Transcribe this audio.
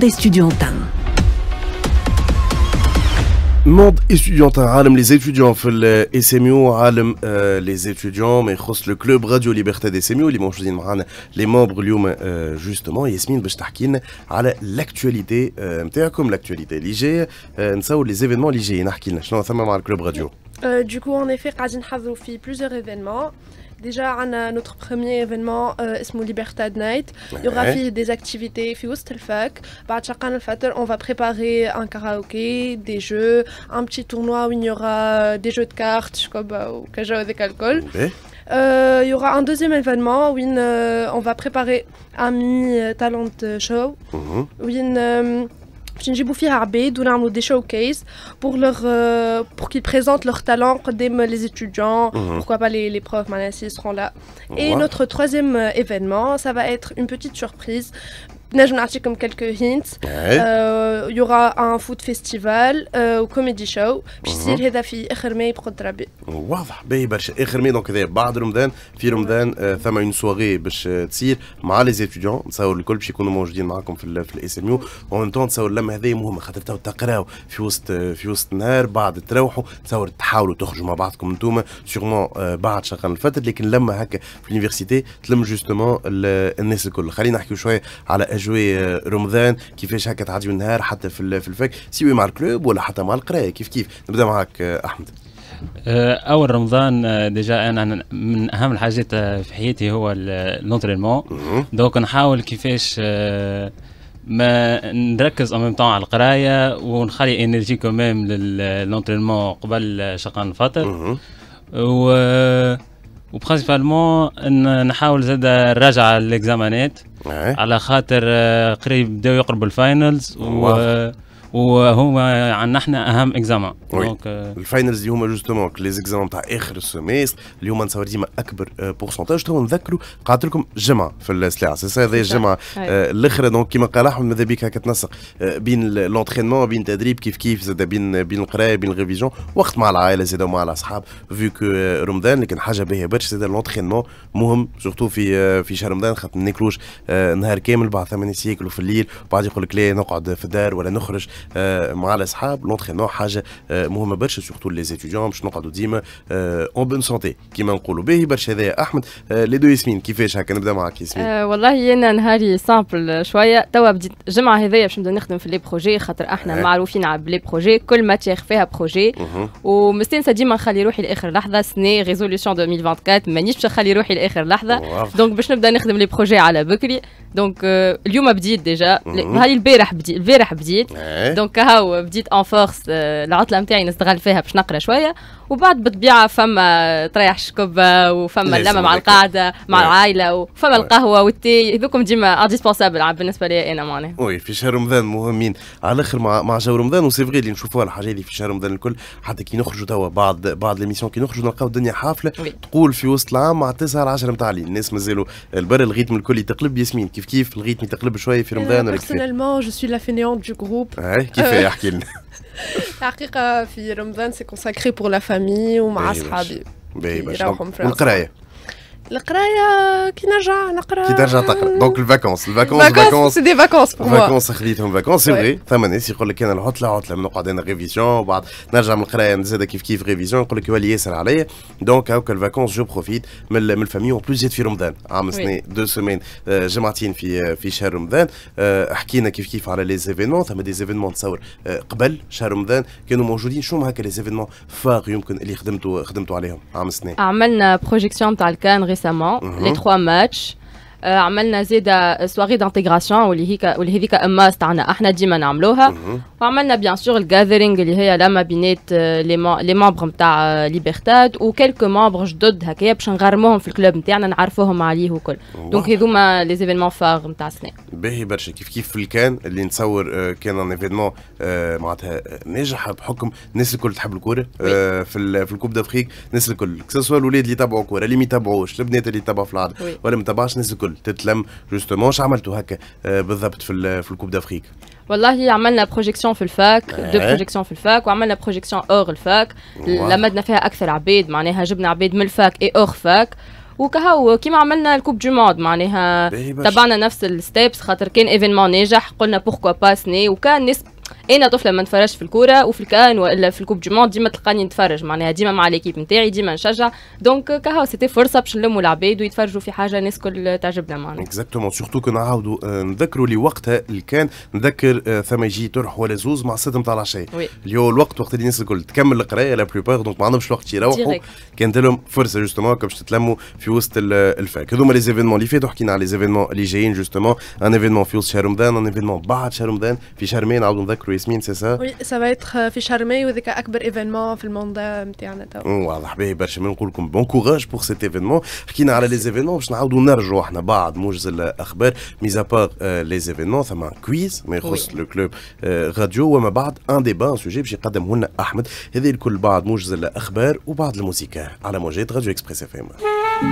Monde Estudiantin. Monde les étudiants euh, les étudiants mais le club Radio Liberté des SMU les membres euh, justement ياسمين باش تحكي l'actualité نتاعكم euh, l'actualité اللي les événements اللي جايين لنا شنو ثم مع du coup en effet plusieurs événements Déjà, on a notre premier événement, euh, Libertad Night. Il y aura des activités, bah, on va préparer un karaoké, des jeux, un petit tournoi où il y aura euh, des jeux de cartes, comme euh, au cajou avec alcool. Euh, il y aura un deuxième événement où on va préparer un talent show. Mhm. Shinji Boufi Harbey, Des Showcase, euh, pour qu'ils présentent leurs talents, pour les étudiants, mhm. pourquoi pas les profs, si seront là. Et notre troisième euh, événement, ça va être une petite surprise. نجم نعطيكم كلكو هينت يوغا ان فوت فيستيفال وكوميدي شو باش يصير هذا في اخر ماي بقدر ربي واضح باهي برشا اخر ماي دونك بعد رمضان في رمضان ثم اون سواغي باش تصير مع لي زيتيديون نتصور الكل باش يكونوا موجودين معاكم في الاس ام يو اون ومن نتصور اللمه هذه مهمه خاطر تو تقراو في وسط في وسط النهار بعد تروحوا نتصور تحاولوا تخرجوا مع بعضكم انتوما سيغمون بعد شغل الفتر لكن لما هكا في اليونيفرسيتي تلم جوستومون الناس الكل خلينا نحكيو شويه على اجواء آه، رمضان كيفاش هكا تعديو النهار حتى في في الفك سيوي مع الكلوب ولا حتى مع القرايه كيف كيف نبدا معك آه، احمد آه، اول رمضان ديجا انا من اهم الحاجات في حياتي هو لونترينمون دونك نحاول كيفاش ما نركز اون ميم على القرايه ونخلي انرجي كوميم لونترينمون قبل شقان الفطر و وبرينسيبالمون نحاول زاد نراجع الاكزامانات إيه. على خاطر آه، قريب بداو يقربوا الفاينلز و... وهو عندنا احنا اهم اكزام دونك euh, الفاينلز اللي هما جوستومون لي زيكزامان تاع اخر السيمستر اللي هما نصور ديما اكبر بورسونتاج euh, تو نذكروا قعدت لكم جمعه في السلاع سي سا هذا الجمعه الاخر دونك كيما قال احمد ماذا بيك هكا تنسق euh, بين لونترينمون بين تدريب كيف كيف زاد بين بين القرايه بين الريفيجن وقت مع العائله زاد ومع الاصحاب فيو كو رمضان لكن حاجه باهيه برشا زاد لونترينمون مهم سورتو في في شهر رمضان خاطر ما ناكلوش نهار كامل بعد ثمانية ياكلوا في الليل بعد يقول لك لا نقعد في الدار ولا نخرج آه، مع الاصحاب لونترينمون حاجه آه، مهمه برشا سورتو لي زيتيديون باش نقعدوا ديما اون بون سونتي كيما نقولوا باهي برشا هذايا احمد لي دو ياسمين كيفاش هكا نبدا معاك ياسمين آه، والله انا نهاري سامبل شويه توا بديت الجمعه هذايا باش نبدا نخدم في لي بروجي خاطر احنا معروفين على لي بروجي كل ماتيغ فيها بروجي mhm. ومستانسه ديما نخلي روحي لاخر لحظه سني ريزوليسيون 2024 مانيش باش نخلي روحي لاخر لحظه دونك باش نبدا نخدم لي بروجي على بكري دونك اليوم بديت ديجا mhm. نهاري البارح بديت البارح بديت إيه. دونك هاو بديت اون آه، فورس العطله نتاعي نستغل فيها باش نقرا شويه وبعد بالطبيعه فما تريح شكبه وفما اللمه مع القاعده مع إيه. العائله وفما إيه. القهوه والتي هذوكم ديما انديسبونسابل بالنسبه لي انا معناها وي في شهر رمضان مهمين على الاخر مع مع جو رمضان وسي فغي اللي نشوفوها الحاجه هذه في شهر رمضان الكل حتى كي نخرجوا توا بعد بعد ليميسيون كي نخرجوا نلقاو الدنيا حافله وي. تقول في وسط العام مع 9 10 نتاع الليل الناس مازالوا البر الغيتم الكل يتقلب ياسمين كيف كيف الغيتم يتقلب شويه في رمضان ولا كيف بيرسونيلمون جو سوي لا فينيون دو جروب اي كيف احكي لنا الحقيقه في رمضان سي كونساكري بور لا فامي ومع صحابي باهي باش والقرايه القرايه كي نرجع نقرا كي ترجع تقرا دونك الفاكونس الفاكونس الفاكونس سي دي فاكونس بور موا فاكونس خذيتهم فاكونس سي فري ثم ناس يقول لك انا العطله عطله نقعد انا ريفيزيون وبعد نرجع من القرايه نزيد كيف كيف ريفيزيون يقول لك يولي ياسر عليا دونك هاكا الفاكونس جو بروفيت من من الفامي اون بلوز في رمضان عام سنه دو سومين آه، جمعتين في آه، في شهر رمضان آه، حكينا كيف كيف على لي زيفينمون ثم دي زيفينمون تصور قبل شهر رمضان كانوا موجودين شو هكا لي زيفينمون فاغ يمكن اللي خدمتوا خدمتوا عليهم عام سنه عملنا بروجيكسيون تاع الكان récemment mm -hmm. les trois matchs euh, عملنا زيادة سواغي دانتيغراسيون واللي هيك واللي هذيك اماس تاعنا احنا ديما نعملوها mhm. وعملنا بيان سور الجاذرينغ اللي هي لما بينات لي مامبر نتاع ليبرتاد وكلكو مامبر جدد هكايا باش نغرموهم في الكلوب نتاعنا نعرفوهم عليه وكل دونك هذوما لي زيفينمون فاغ نتاع السنه باهي برشا كيف كيف في الكان اللي نتصور آه، كان ان ايفينمون آه، معناتها ناجح بحكم الناس الكل تحب الكوره آه، في في الكوب دافريك الناس الكل سواء الاولاد اللي يتابعوا كوره اللي ما يتابعوش البنات اللي يتابعوا في العرض ولا ما يتابعش الناس الكل تتلم جوستومون اش عملتوا هكا بالضبط في الكوب دافريك والله عملنا بروجيكسيون في الفاك دو إيه. بروجيكسيون في الفاك وعملنا بروجيكسيون اور الفاك لمدنا فيها اكثر عبيد معناها جبنا عبيد من الفاك اي اور فاك وكهو كيما عملنا الكوب دو موند معناها تبعنا نفس الستيبس خاطر كان ايفينمون ناجح قلنا بوركوا با سني وكان نسب انا طفله ما نتفرجش في الكوره وفي الكان ولا في الكوب دي موند ديما تلقاني نتفرج معناها ديما مع ليكيب نتاعي ديما نشجع دونك كهو سيتي فرصه باش نلموا العباد ويتفرجوا في حاجه الناس الكل تعجبنا معناها اكزاكتومون سورتو كنا نعاودوا آه، نذكروا اللي وقتها اللي كان نذكر آه، ثم يجي تروح ولا زوز مع ست نتاع العشاء اليوم الوقت وقت اللي الناس الكل تكمل القرايه لا بليبار دونك ما عندهمش الوقت يروحوا كانت لهم فرصه جوستومون باش تتلموا في وسط الفاك هذوما لي زيفينمون اللي فاتوا حكينا على لي زيفينمون اللي جايين جوستومون ان ايفينمون في وسط شهر رمضان ان ايفينمون بعد شهر رمضان في شهر ماي نعاودوا نذكروا ياسمين سي سا وي سا فا في شهر ماي وذاك اكبر ايفينمون في الموندا نتاعنا توا واضح باهي برشا نقول لكم بون كوراج بور سيت ايفينمون حكينا على لي زيفينمون باش نعاودوا نرجعوا احنا بعد موجز الاخبار ميزا لي زيفينمون ثما كويز ما يخص لو كلوب راديو وما بعد ان ديبا ان سوجي باش يقدمه لنا احمد هذه الكل بعد موجز الاخبار وبعد الموسيقى على موجات راديو اكسبريس اف ام